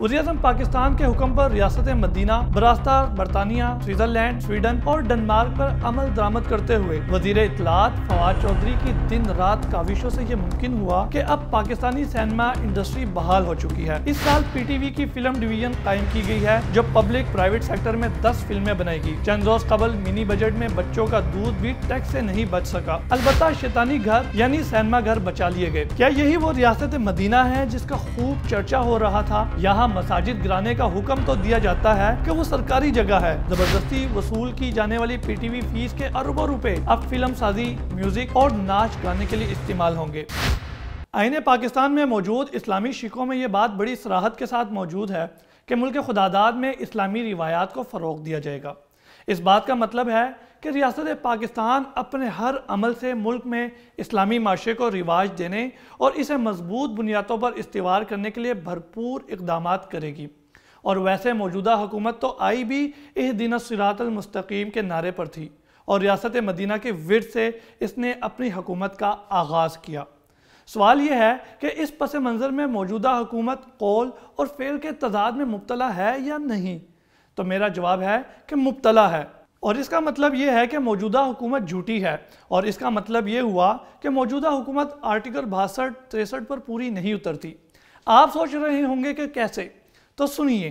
वजी अजम पाकिस्तान के हुक्म पर रियासत मदीना बरास्ता बरतानिया स्विट्जरलैंड स्वीडन और डेनमार्क पर अमल दरामद करते हुए वजीर इतलात फवाद चौधरी की दिन रात काविशों से ये मुमकिन हुआ कि अब पाकिस्तानी सिनेमा इंडस्ट्री बहाल हो चुकी है इस साल पी टी वी की फिल्म डिवीजन कायम की गई है जो पब्लिक प्राइवेट सेक्टर में दस फिल्में बनाएगी चंद रोज कबल मिनी बजट में बच्चों का दूध भी टैक्स ऐसी नहीं बच सका अलबत् शैतानी घर यानी सिनेमा घर बचा लिए गए क्या यही वो रियासत मदीना है जिसका खूब चर्चा हो रहा था यहाँ मसाजिद गिराने का हुक्म तो दिया जाता है कि वो सरकारी जगह है जबरदस्ती वसूल की जाने वाली पीटीवी फीस के अरबों रुपए अब फिल्म साजी म्यूजिक और नाच गाने के लिए इस्तेमाल होंगे आईने पाकिस्तान में मौजूद इस्लामी शिकों में ये बात बड़ी सराहत के साथ मौजूद है कि मुल्क खुदादाद में इस्लामी रिवायात को फ़रोग दिया जाएगा इस बात का मतलब है कि रियासत पाकिस्तान अपने हर अमल से मुल्क में इस्लामी माशरे को रिवाज देने और इसे मजबूत बुनियादों पर इस्तेवाल करने के लिए भरपूर इकदाम करेगी और वैसे मौजूदा हुकूमत तो आई भी इस दिन सिरातलमस्तकीम के नारे पर थी और रियासत मदीना के विर से इसने अपनी हुकूमत का आगाज़ किया सवाल यह है कि इस पस मंज़र में मौजूदा हुकूमत कौल और फेल के तजाद में मुबतला है या नहीं तो मेरा जवाब है कि मुबतला है और इसका मतलब ये है कि मौजूदा हुकूमत झूठी है और इसका मतलब ये हुआ कि मौजूदा हुकूमत आर्टिकल बासठ तिरसठ पर पूरी नहीं उतरती आप सोच रहे होंगे कि कैसे तो सुनिए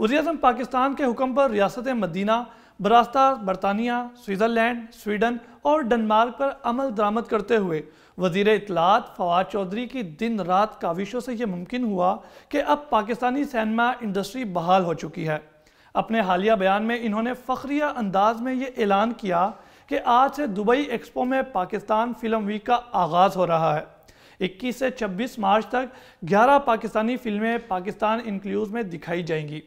वजीम पाकिस्तान के हुक्म पर रियासत मदीना बरास्ता बरतानिया स्विट्ज़रलैंड स्वीडन और डनमार्क पर अमल दरामद करते हुए वजीर इतलात फवाद चौधरी की दिन रात काविशों से ये मुमकिन हुआ कि अब पाकिस्तानी सैनमा इंडस्ट्री बहाल हो चुकी है अपने हालिया बयान में इन्होंने फ़खरिया अंदाज में ये ऐलान किया कि आज से दुबई एक्सपो में पाकिस्तान फिल्म वीक का आगाज़ हो रहा है 21 से 26 मार्च तक 11 पाकिस्तानी फिल्में पाकिस्तान इंक्लूज में दिखाई जाएंगी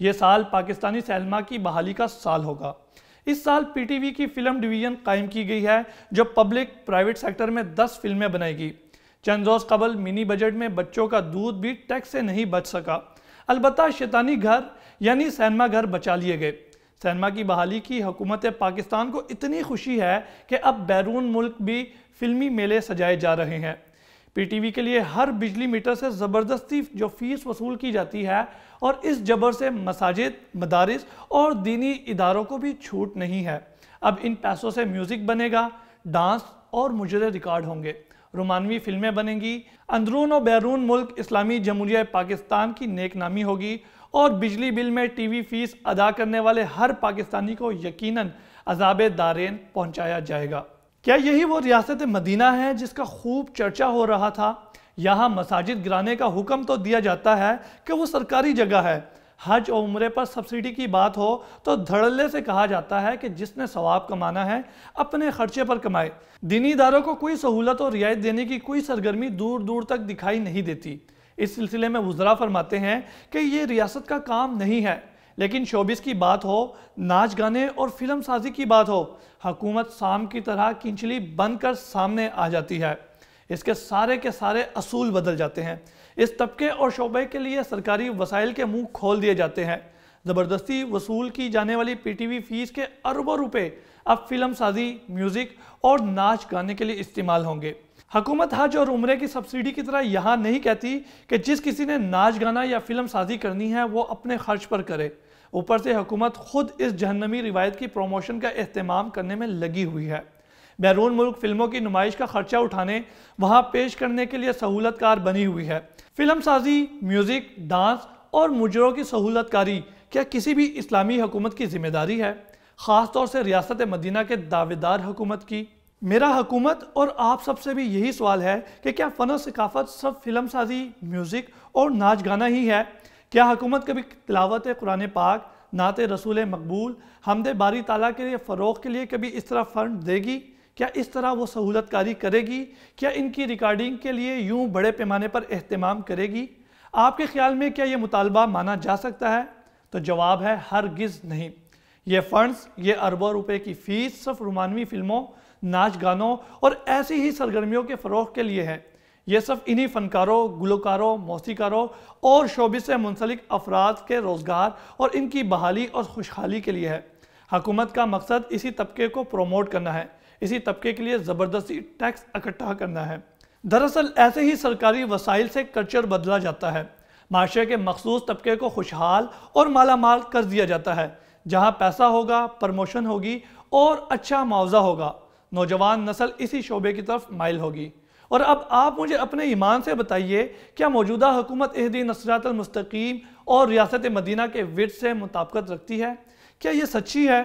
ये साल पाकिस्तानी सैलमा की बहाली का साल होगा इस साल पीटीवी की फिल्म डिवीज़न कायम की गई है जो पब्लिक प्राइवेट सेक्टर में 10 फिल्में बनाएगी चंद रोज़ कबल मिनी बजट में बच्चों का दूध भी टैक्स से नहीं बच सका अलबत् शैतानी घर यानी सैनमा घर बचा लिए गए सैनमा की बहाली की हुकूमत पाकिस्तान को इतनी खुशी है कि अब बैरून मुल्क भी फिल्मी मेले सजाए जा रहे हैं पीटीवी के लिए हर बिजली मीटर से ज़बरदस्ती जो फीस वसूल की जाती है और इस जबर से मसाजिद मदारस और दीनी इदारों को भी छूट नहीं है अब इन पैसों से म्यूज़िक बनेगा डांस और मुजरे रिकॉर्ड होंगे रोमानवी फिल्में बनेंगी अंदरून और बैरून मुल्क इस्लामी जमहूरिया पाकिस्तान की नेक नामी होगी और बिजली बिल में टीवी फीस अदा करने वाले हर पाकिस्तानी को यकीनन अजाब दारेन पहुंचाया जाएगा क्या यही वो रियासत मदीना है जिसका खूब चर्चा हो रहा था यहाँ मसाजिद गिराने का हुक्म तो दिया जाता है कि वो सरकारी जगह है हज और उम्र पर सब्सिडी की बात हो तो धड़ल्ले से कहा जाता है कि जिसने सवाब कमाना है अपने खर्चे पर कमाए दीनी इदारों को कोई सहूलत और रियायत देने की कोई सरगर्मी दूर दूर तक दिखाई नहीं देती इस सिलसिले में वजरा फरमाते हैं कि ये रियासत का काम नहीं है लेकिन शोबिस की बात हो नाच गाने और फिल्म साजी की बात हो हकूमत शाम की तरह किंचली बनकर सामने आ जाती है इसके सारे के सारे असूल बदल जाते हैं इस तबके और शोबे के लिए सरकारी वसाइल के मुंह खोल दिए जाते हैं ज़बरदस्ती वसूल की जाने वाली पीटीवी फीस के अरबों रुपए अब फिल्म साजी म्यूज़िक और नाच गाने के लिए इस्तेमाल होंगे हुकूमत हज और उम्र की सब्सिडी की तरह यहाँ नहीं कहती कि जिस किसी ने नाच गाना या फिल्म साजी करनी है वो अपने खर्च पर करे ऊपर से हुकूमत खुद इस जहनमी रिवायत की प्रोमोशन का अहतमाम करने में लगी हुई है बैरून मुल्क फिल्मों की नुमाइश का खर्चा उठाने वहाँ पेश करने के लिए सहूलतकार बनी हुई है फिल्म साजी म्यूज़िक डांस और मुजरों की सहूलतकारी क्या किसी भी इस्लामी हुकूमत की जिम्मेदारी है ख़ास तौर से रियासत मदीना के दावेदार हुकूमत की मेरा हुकूमत और आप सबसे भी यही सवाल है कि क्या फ़न सकाफ़त सब फिल्म साजी म्यूज़िक और नाच गाना ही है क्या हुकूमत कभी तलावत कुरान पाक नात रसूल मकबूल हमद बारी ताला के लिए फ़रोग के लिए कभी इस तरह फ़ंड देगी क्या इस तरह वो सहूलत कारी करेगी क्या इनकी रिकॉर्डिंग के लिए यूं बड़े पैमाने पर अहतमाम करेगी आपके ख्याल में क्या ये मुतालबा माना जा सकता है तो जवाब है हरगिज़ नहीं ये फंड्स ये अरबों रुपए की फ़ीस सिर्फ रोमानवी फिल्मों नाच गानों और ऐसी ही सरगर्मियों के फ़रोग के लिए है ये सब इन्हीं फनकारों गुलकारों मौसीकारों और शोबे से मुंसलिक अफराद के रोज़गार और इनकी बहाली और खुशहाली के लिए है हकूमत का मकसद इसी तबके को प्रोमोट करना है इसी तबके के लिए ज़बरदस्ती टैक्स इकट्ठा करना है दरअसल ऐसे ही सरकारी वसाइल से कल्चर बदला जाता है माशरे के मखसूस तबके को खुशहाल और माला माल कर दिया जाता है जहाँ पैसा होगा प्रमोशन होगी और अच्छा मुआवजा होगा नौजवान नस्ल इसी शोबे की तरफ माइल होगी और अब आप मुझे अपने ईमान से बताइए क्या मौजूदा हुकूमत एहदी नसरातमस्तकीम और रियासत मदीना के विर्द से मुताबकत रखती है क्या ये सच्ची है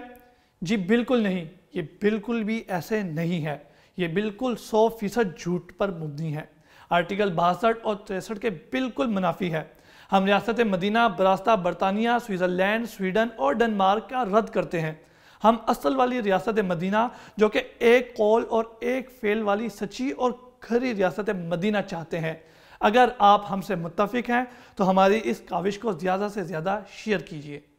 जी बिल्कुल नहीं ये बिल्कुल भी ऐसे नहीं है ये बिल्कुल सौ फीसद झूठ पर मुबनी है आर्टिकल बासठ और तिरसठ के बिल्कुल मुनाफी है हम रियासत मदीना बरास्ता बरतानिया स्विट्ज़रलैंड स्वीडन और डनमार्क का रद्द करते हैं हम असल वाली रियासत मदीना जो कि एक कौल और एक फेल वाली सच्ची और खरी रियासत मदीना चाहते हैं अगर आप हमसे मुतफिक हैं तो हमारी इस काविश को ज़्यादा से ज़्यादा शेयर कीजिए